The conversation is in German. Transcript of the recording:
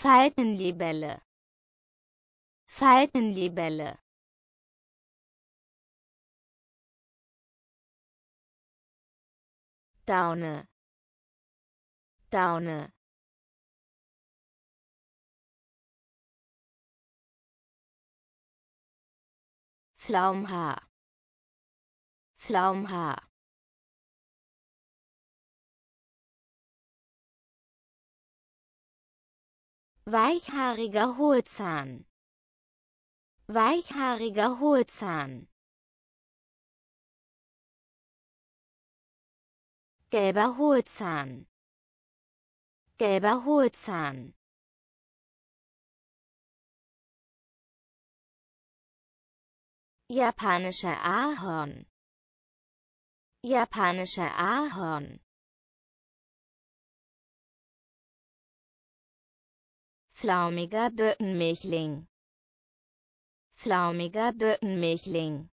Faltenlibelle Faltenlibelle Daune Daune Pflaumhaar. Pflaumhaar. Weichhaariger Hohlzahn. Weichhaariger Hohlzahn. Gelber Hohlzahn. Gelber Hohlzahn. Japanischer Ahorn. Japanischer Ahorn. Flaumiger Birkenmilchling. Flaumiger Birkenmilchling.